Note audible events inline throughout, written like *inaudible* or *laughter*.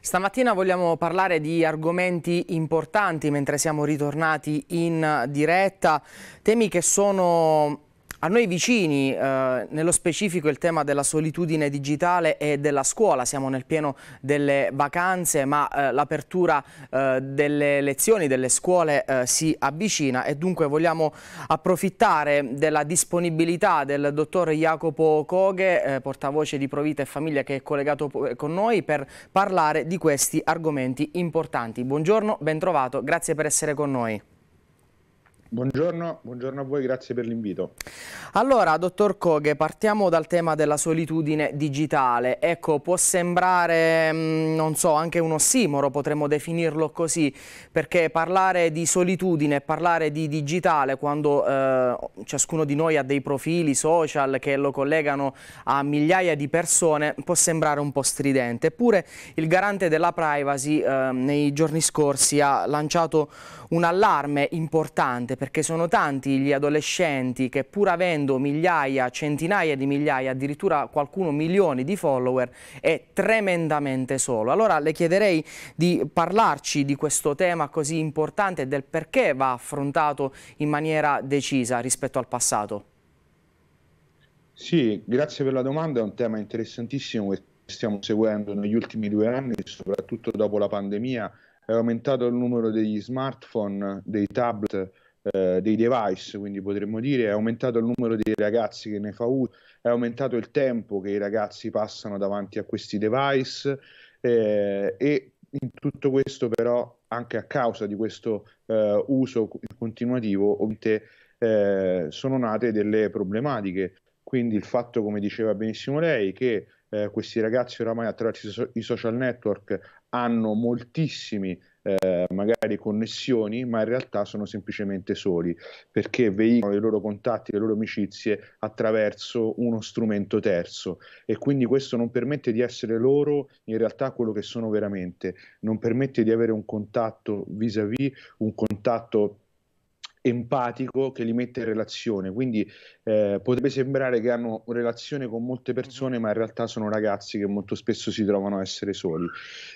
Stamattina vogliamo parlare di argomenti importanti mentre siamo ritornati in diretta, temi che sono a noi vicini, eh, nello specifico il tema della solitudine digitale e della scuola, siamo nel pieno delle vacanze ma eh, l'apertura eh, delle lezioni, delle scuole eh, si avvicina e dunque vogliamo approfittare della disponibilità del dottor Jacopo Coghe, eh, portavoce di Provita e Famiglia che è collegato eh, con noi per parlare di questi argomenti importanti. Buongiorno, ben trovato, grazie per essere con noi. Buongiorno, buongiorno, a voi, grazie per l'invito. Allora, dottor Koghe, partiamo dal tema della solitudine digitale. Ecco, può sembrare, mm, non so, anche un ossimoro, potremmo definirlo così, perché parlare di solitudine, parlare di digitale, quando eh, ciascuno di noi ha dei profili social che lo collegano a migliaia di persone, può sembrare un po' stridente. Eppure il garante della privacy eh, nei giorni scorsi ha lanciato un allarme importante perché sono tanti gli adolescenti che pur avendo migliaia, centinaia di migliaia, addirittura qualcuno milioni di follower, è tremendamente solo. Allora le chiederei di parlarci di questo tema così importante e del perché va affrontato in maniera decisa rispetto al passato. Sì, grazie per la domanda, è un tema interessantissimo che stiamo seguendo negli ultimi due anni, soprattutto dopo la pandemia, è aumentato il numero degli smartphone, dei tablet eh, dei device, quindi potremmo dire è aumentato il numero dei ragazzi che ne fa uso, è aumentato il tempo che i ragazzi passano davanti a questi device eh, e in tutto questo però anche a causa di questo eh, uso continuativo ovviamente eh, sono nate delle problematiche, quindi il fatto come diceva benissimo lei che eh, questi ragazzi oramai attraverso i social network hanno moltissimi eh, magari connessioni, ma in realtà sono semplicemente soli, perché veicolano i loro contatti, le loro amicizie attraverso uno strumento terzo e quindi questo non permette di essere loro in realtà quello che sono veramente, non permette di avere un contatto vis-à-vis, un contatto empatico che li mette in relazione. Quindi eh, potrebbe sembrare che hanno relazione con molte persone, ma in realtà sono ragazzi che molto spesso si trovano a essere soli.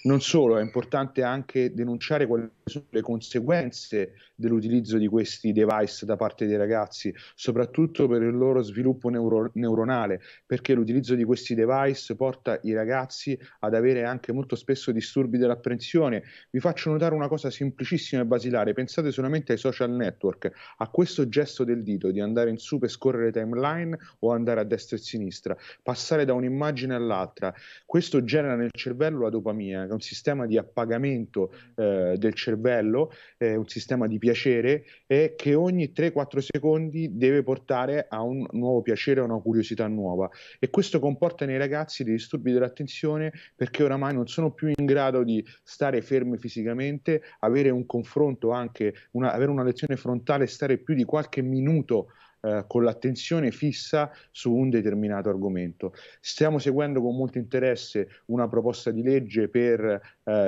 Non solo, è importante anche denunciare quali sono le conseguenze dell'utilizzo di questi device da parte dei ragazzi, soprattutto per il loro sviluppo neuro- neuronale, perché l'utilizzo di questi device porta i ragazzi ad avere anche molto spesso disturbi dell'apprensione. Vi faccio notare una cosa semplicissima e basilare, pensate solamente ai social network network, a questo gesto del dito di andare in su per scorrere timeline o andare a destra e sinistra, passare da un'immagine all'altra, questo genera nel cervello la dopamina, che è un sistema di appagamento eh, del cervello, eh, un sistema di piacere eh, che ogni 3-4 secondi deve portare a un nuovo piacere, a una curiosità nuova. E questo comporta nei ragazzi dei disturbi dell'attenzione perché oramai non sono più in grado di stare fermi fisicamente, avere un confronto anche, una, avere una lezione frontale affrontare stare più di qualche minuto eh, con l'attenzione fissa su un determinato argomento. Stiamo seguendo con molto interesse una proposta di legge per eh,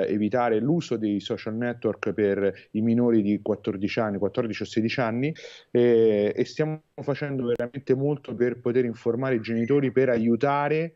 evitare l'uso dei social network per i minori di 14 anni, 14 o 16 anni eh, e stiamo facendo veramente molto per poter informare i genitori per aiutare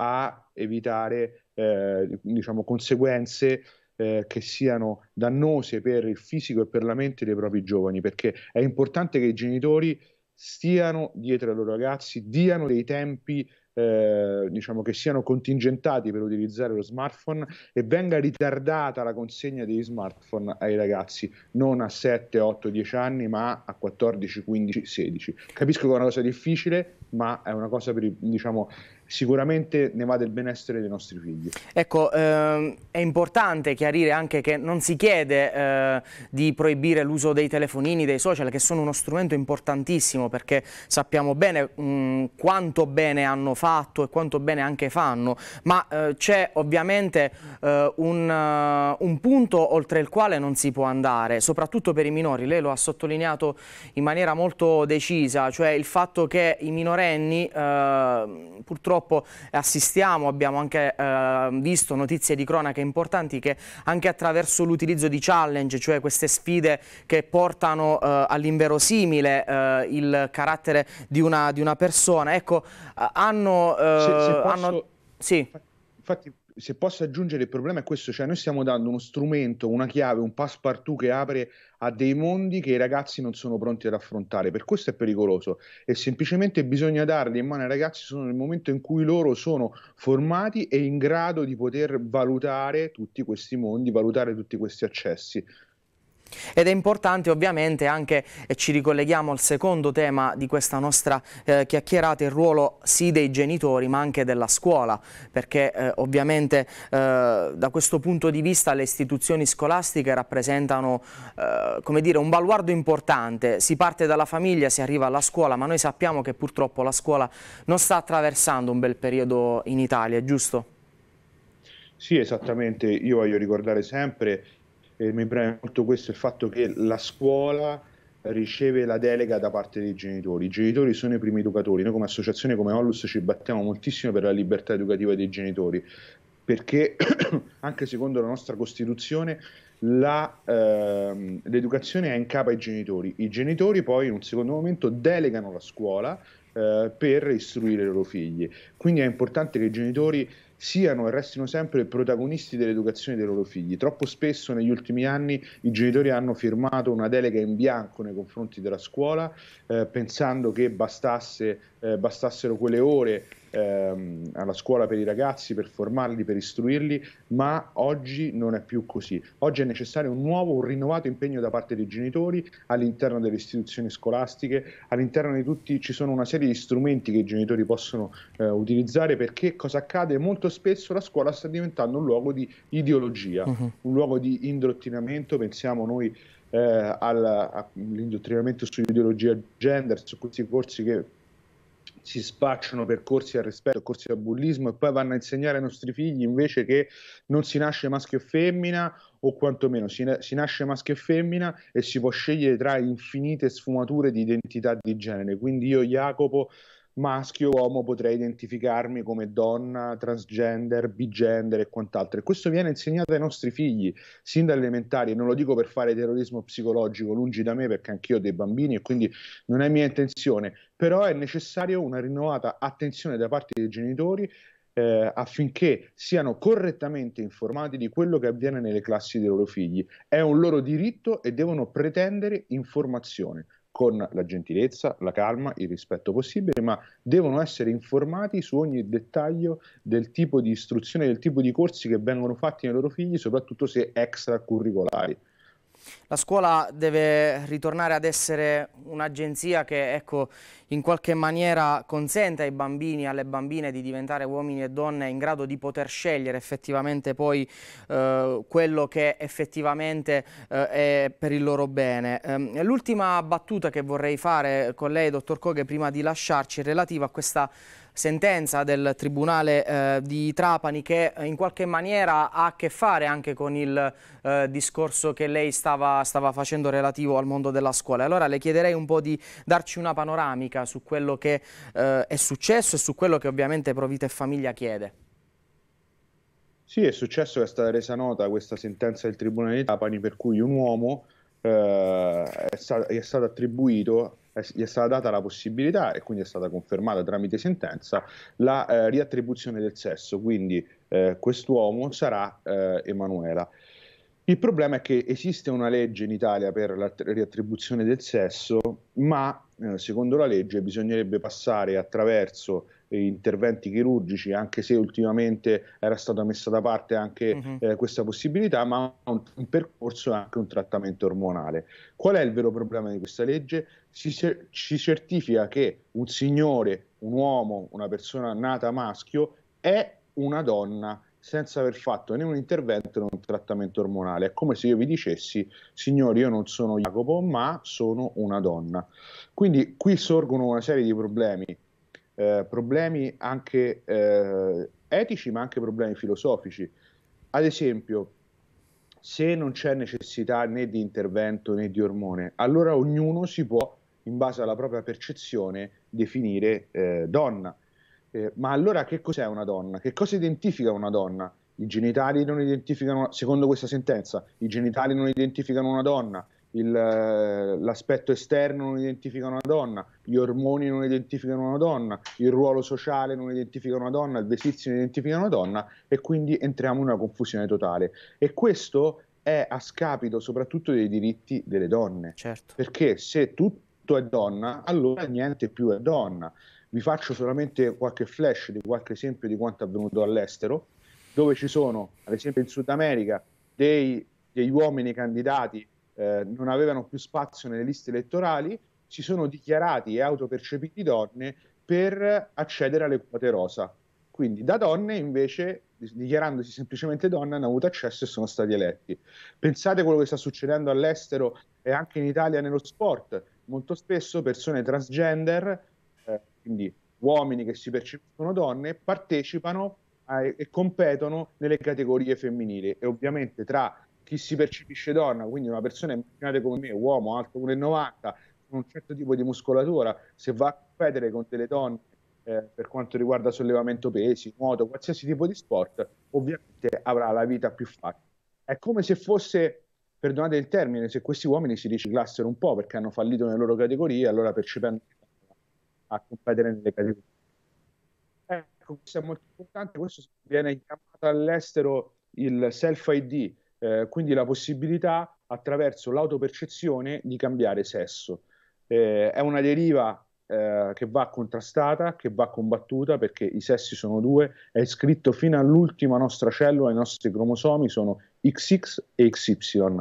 a evitare eh, diciamo, conseguenze eh, che siano dannose per il fisico e per la mente dei propri giovani, perché è importante che i genitori stiano dietro ai loro ragazzi, diano dei tempi eh, diciamo che siano contingentati per utilizzare lo smartphone e venga ritardata la consegna degli smartphone ai ragazzi non a 7, 8, 10 anni ma a 14, 15, 16. Capisco che è una cosa difficile, ma è una cosa per, diciamo, sicuramente ne va del benessere dei nostri figli. Ecco, ehm, è importante chiarire anche che non si chiede eh, di proibire l'uso dei telefonini, dei social, che sono uno strumento importantissimo perché sappiamo bene mh, mm, quanto bene hanno fatto e quanto bene anche fanno, ma eh, c'è ovviamente eh, un, eh, un punto oltre il quale non si può andare, soprattutto per i minori. Lei lo ha sottolineato in maniera molto decisa, cioè il fatto che i minori minorenni eh, purtroppo assistiamo, abbiamo anche eh, visto notizie di cronaca importanti che anche attraverso l'utilizzo di challenge, cioè queste sfide che portano eh, all'inverosimile eh, il carattere di una, di una persona, ecco, eh, hanno... Se, se eh, posso... hanno... Sì. Infatti se posso aggiungere il problema è questo, cioè noi stiamo dando uno strumento, una chiave, un passepartout che apre a dei mondi che i ragazzi non sono pronti ad affrontare, per questo è pericoloso e semplicemente bisogna darli in mano ai ragazzi solo nel momento in cui loro sono formati e in grado di poter valutare tutti questi mondi, valutare tutti questi accessi, ed è importante ovviamente anche, e eh, ci ricolleghiamo al secondo tema di questa nostra eh, chiacchierata, il ruolo sì dei genitori ma anche della scuola, perché eh, ovviamente eh, da questo punto di vista le istituzioni scolastiche rappresentano eh, come dire, un baluardo importante, si parte dalla famiglia, si arriva alla scuola, ma noi sappiamo che purtroppo la scuola non sta attraversando un bel periodo in Italia, giusto? Sì, esattamente, io voglio ricordare sempre eh, mi preme molto questo il fatto che la scuola riceve la delega da parte dei genitori. I genitori sono i primi educatori. Noi come associazione, come Ollus, ci battiamo moltissimo per la libertà educativa dei genitori, perché *clears throat* anche secondo la nostra Costituzione la, ehm, l'educazione è in capo ai genitori. I genitori poi in un secondo momento delegano la scuola eh, per istruire i loro figli. Quindi è importante che i genitori siano e restino sempre protagonisti dell'educazione dei loro figli. Troppo spesso negli ultimi anni i genitori hanno firmato una delega in bianco nei confronti della scuola eh, pensando che bastasse eh, bastassero quelle ore ehm, alla scuola per i ragazzi, per formarli, per istruirli, ma oggi non è più così. Oggi è necessario un nuovo, un rinnovato impegno da parte dei genitori all'interno delle istituzioni scolastiche, all'interno di tutti ci sono una serie di strumenti che i genitori possono eh, utilizzare perché cosa accade? Molto spesso la scuola sta diventando un luogo di ideologia, uh-huh. un luogo di indottrinamento, pensiamo noi eh, all'indottrinamento sull'ideologia gender, su questi corsi che si spacciano per corsi al rispetto, corsi al bullismo e poi vanno a insegnare ai nostri figli invece che non si nasce maschio e femmina o quantomeno si, si nasce maschio e femmina e si può scegliere tra infinite sfumature di identità di genere. Quindi io Jacopo maschio, uomo, potrei identificarmi come donna, transgender, bigender e quant'altro. E questo viene insegnato ai nostri figli, sin dalle elementari, non lo dico per fare terrorismo psicologico, lungi da me perché anch'io ho dei bambini e quindi non è mia intenzione, però è necessaria una rinnovata attenzione da parte dei genitori eh, affinché siano correttamente informati di quello che avviene nelle classi dei loro figli. È un loro diritto e devono pretendere informazione con la gentilezza, la calma, il rispetto possibile, ma devono essere informati su ogni dettaglio del tipo di istruzione, del tipo di corsi che vengono fatti nei loro figli, soprattutto se extracurricolari. La scuola deve ritornare ad essere un'agenzia che ecco, in qualche maniera consente ai bambini e alle bambine di diventare uomini e donne in grado di poter scegliere effettivamente poi eh, quello che effettivamente eh, è per il loro bene. Eh, L'ultima battuta che vorrei fare con lei, dottor Coghe, prima di lasciarci è relativa a questa sentenza del Tribunale eh, di Trapani che eh, in qualche maniera ha a che fare anche con il eh, discorso che lei stava, stava, facendo relativo al mondo della scuola. Allora le chiederei un po' di darci una panoramica su quello che eh, è successo e su quello che ovviamente Provita e Famiglia chiede. Sì, è successo che è stata resa nota questa sentenza del Tribunale di Trapani per cui un uomo eh, è, stato, è stato attribuito gli è stata data la possibilità e quindi è stata confermata tramite sentenza la eh, riattribuzione del sesso, quindi eh, quest'uomo sarà eh, Emanuela. Il problema è che esiste una legge in Italia per la riattribuzione del sesso, ma eh, secondo la legge bisognerebbe passare attraverso eh, interventi chirurgici, anche se ultimamente era stata messa da parte anche uh-huh. eh, questa possibilità, ma un, un percorso e anche un trattamento ormonale. Qual è il vero problema di questa legge? Si, ci certifica che un signore, un uomo, una persona nata maschio è una donna senza aver fatto né un intervento né un trattamento ormonale. È come se io vi dicessi, signori, io non sono Jacopo, ma sono una donna. Quindi qui sorgono una serie di problemi, eh, problemi anche eh, etici, ma anche problemi filosofici. Ad esempio, se non c'è necessità né di intervento né di ormone, allora ognuno si può, in base alla propria percezione, definire eh, donna eh, ma allora che cos'è una donna? Che cosa identifica una donna? I genitali non identificano, secondo questa sentenza, i genitali non identificano una donna, il, eh, l'aspetto esterno non identifica una donna, gli ormoni non identificano una donna, il ruolo sociale non identifica una donna, il vesizio non identifica una donna e quindi entriamo in una confusione totale. E questo è a scapito soprattutto dei diritti delle donne. Certo. Perché se tutto è donna, allora niente più è donna vi faccio solamente qualche flash di qualche esempio di quanto è avvenuto all'estero, dove ci sono, ad esempio in Sud America, dei, degli uomini candidati eh, non avevano più spazio nelle liste elettorali, si sono dichiarati e autopercepiti donne per accedere alle quote rosa. Quindi da donne invece, dichiarandosi semplicemente donne, hanno avuto accesso e sono stati eletti. Pensate a quello che sta succedendo all'estero e anche in Italia nello sport. Molto spesso persone transgender quindi uomini che si percepiscono donne, partecipano a, e competono nelle categorie femminili e ovviamente tra chi si percepisce donna, quindi una persona immaginate come me, uomo alto 1,90, con un certo tipo di muscolatura, se va a competere con delle donne eh, per quanto riguarda sollevamento pesi, nuoto, qualsiasi tipo di sport, ovviamente avrà la vita più facile. È come se fosse perdonate il termine, se questi uomini si riciclassero un po' perché hanno fallito nelle loro categorie, allora percependo a competere nelle categorie. Ecco, questo è molto importante, questo viene chiamato all'estero il self-ID, eh, quindi la possibilità attraverso l'autopercezione di cambiare sesso. Eh, è una deriva eh, che va contrastata, che va combattuta perché i sessi sono due, è iscritto fino all'ultima nostra cellula, i nostri cromosomi sono XX e XY.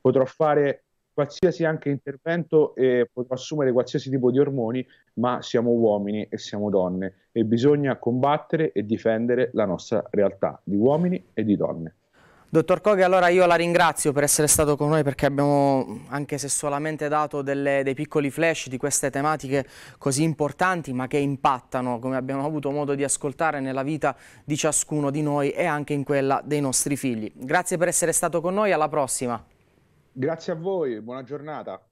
Potrò fare qualsiasi anche intervento eh, potrà assumere qualsiasi tipo di ormoni, ma siamo uomini e siamo donne e bisogna combattere e difendere la nostra realtà di uomini e di donne. Dottor Coghe, allora io la ringrazio per essere stato con noi perché abbiamo, anche se solamente dato delle, dei piccoli flash di queste tematiche così importanti ma che impattano, come abbiamo avuto modo di ascoltare, nella vita di ciascuno di noi e anche in quella dei nostri figli. Grazie per essere stato con noi, alla prossima. Grazie a voi, buona giornata.